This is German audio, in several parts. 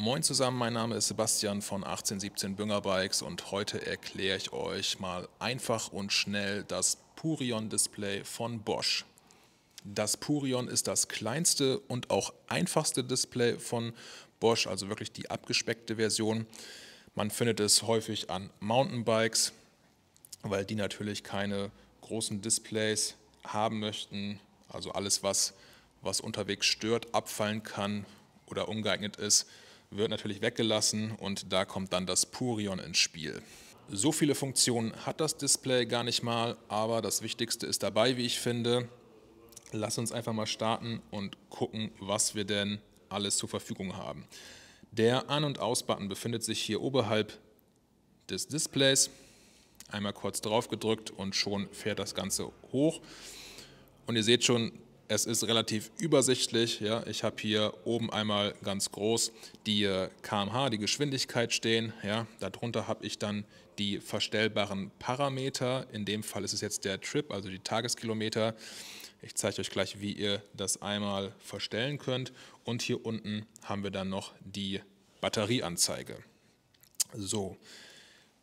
Moin zusammen, mein Name ist Sebastian von 1817 Bünger Bikes und heute erkläre ich euch mal einfach und schnell das Purion Display von Bosch. Das Purion ist das kleinste und auch einfachste Display von Bosch, also wirklich die abgespeckte Version. Man findet es häufig an Mountainbikes, weil die natürlich keine großen Displays haben möchten. Also alles, was, was unterwegs stört, abfallen kann oder ungeeignet ist, wird natürlich weggelassen und da kommt dann das Purion ins Spiel. So viele Funktionen hat das Display gar nicht mal, aber das Wichtigste ist dabei, wie ich finde. Lass uns einfach mal starten und gucken, was wir denn alles zur Verfügung haben. Der An- und Aus-Button befindet sich hier oberhalb des Displays. Einmal kurz drauf gedrückt und schon fährt das Ganze hoch. Und ihr seht schon, es ist relativ übersichtlich. Ja. Ich habe hier oben einmal ganz groß die kmh, äh, die Geschwindigkeit stehen. Ja. Darunter habe ich dann die verstellbaren Parameter. In dem Fall ist es jetzt der Trip, also die Tageskilometer. Ich zeige euch gleich, wie ihr das einmal verstellen könnt. Und hier unten haben wir dann noch die Batterieanzeige. So,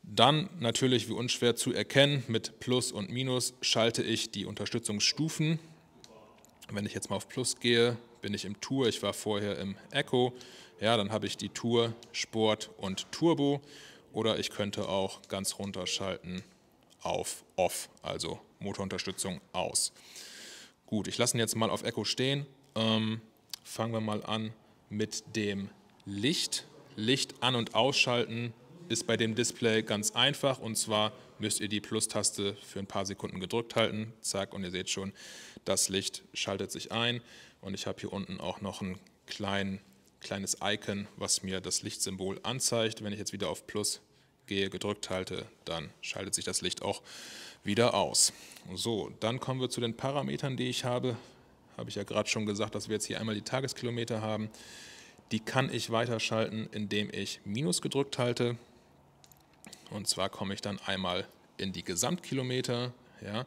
dann natürlich wie unschwer zu erkennen mit Plus und Minus schalte ich die Unterstützungsstufen wenn ich jetzt mal auf Plus gehe, bin ich im Tour. Ich war vorher im Echo. Ja, dann habe ich die Tour, Sport und Turbo. Oder ich könnte auch ganz runterschalten auf Off, also Motorunterstützung aus. Gut, ich lasse ihn jetzt mal auf Echo stehen. Ähm, fangen wir mal an mit dem Licht. Licht an- und ausschalten ist bei dem Display ganz einfach und zwar müsst ihr die Plus-Taste für ein paar Sekunden gedrückt halten. Zack, und ihr seht schon, das Licht schaltet sich ein und ich habe hier unten auch noch ein klein, kleines Icon, was mir das Lichtsymbol anzeigt. Wenn ich jetzt wieder auf Plus gehe, gedrückt halte, dann schaltet sich das Licht auch wieder aus. So, dann kommen wir zu den Parametern, die ich habe. Habe ich ja gerade schon gesagt, dass wir jetzt hier einmal die Tageskilometer haben. Die kann ich weiterschalten, indem ich Minus gedrückt halte. Und zwar komme ich dann einmal in die Gesamtkilometer ja,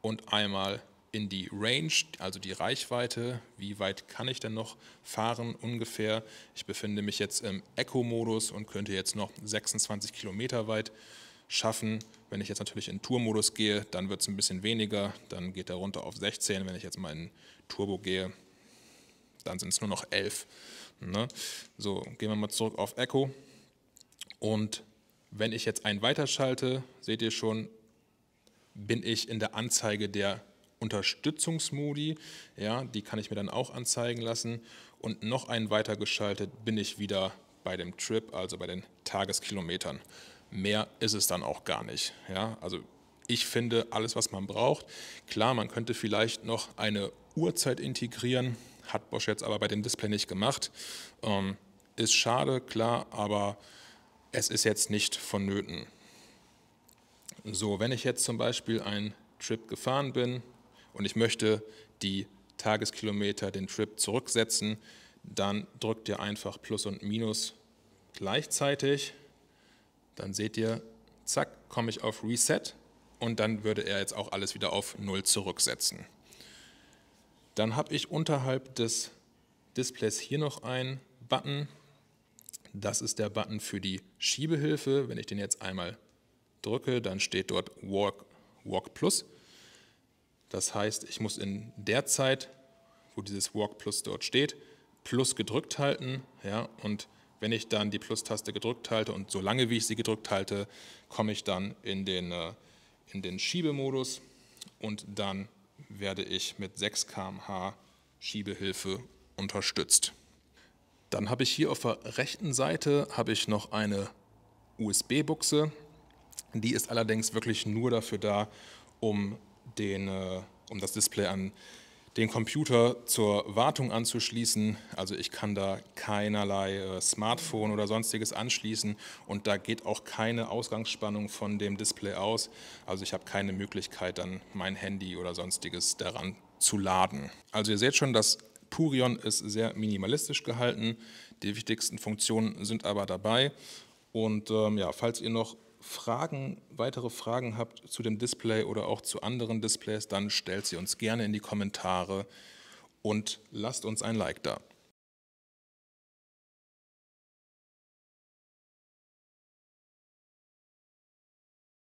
und einmal in die Range, also die Reichweite. Wie weit kann ich denn noch fahren ungefähr? Ich befinde mich jetzt im Eco-Modus und könnte jetzt noch 26 Kilometer weit schaffen. Wenn ich jetzt natürlich in Tour-Modus gehe, dann wird es ein bisschen weniger. Dann geht er runter auf 16. Wenn ich jetzt mal in Turbo gehe, dann sind es nur noch 11. Ne? So, gehen wir mal zurück auf Echo und wenn ich jetzt einen weiterschalte, seht ihr schon, bin ich in der Anzeige der Unterstützungsmodi. Ja, die kann ich mir dann auch anzeigen lassen. Und noch einen weitergeschaltet bin ich wieder bei dem Trip, also bei den Tageskilometern. Mehr ist es dann auch gar nicht. Ja, also ich finde alles, was man braucht. Klar, man könnte vielleicht noch eine Uhrzeit integrieren, hat Bosch jetzt aber bei dem Display nicht gemacht. Ähm, ist schade, klar, aber es ist jetzt nicht vonnöten. So, wenn ich jetzt zum Beispiel einen Trip gefahren bin und ich möchte die Tageskilometer, den Trip zurücksetzen, dann drückt ihr einfach Plus und Minus gleichzeitig. Dann seht ihr, zack, komme ich auf Reset und dann würde er jetzt auch alles wieder auf Null zurücksetzen. Dann habe ich unterhalb des Displays hier noch einen Button, das ist der Button für die Schiebehilfe. Wenn ich den jetzt einmal drücke, dann steht dort Walk, Walk Plus. Das heißt, ich muss in der Zeit, wo dieses Walk Plus dort steht, Plus gedrückt halten. Ja, und wenn ich dann die Plus-Taste gedrückt halte und so lange, wie ich sie gedrückt halte, komme ich dann in den, äh, in den Schiebemodus und dann werde ich mit 6 km/h Schiebehilfe unterstützt. Dann habe ich hier auf der rechten Seite habe ich noch eine USB-Buchse. Die ist allerdings wirklich nur dafür da, um, den, äh, um das Display an den Computer zur Wartung anzuschließen. Also ich kann da keinerlei äh, Smartphone oder sonstiges anschließen und da geht auch keine Ausgangsspannung von dem Display aus. Also ich habe keine Möglichkeit, dann mein Handy oder sonstiges daran zu laden. Also ihr seht schon, das Purion ist sehr minimalistisch gehalten. Die wichtigsten Funktionen sind aber dabei. Und ähm, ja, falls ihr noch Fragen, weitere Fragen habt zu dem Display oder auch zu anderen Displays, dann stellt sie uns gerne in die Kommentare und lasst uns ein Like da.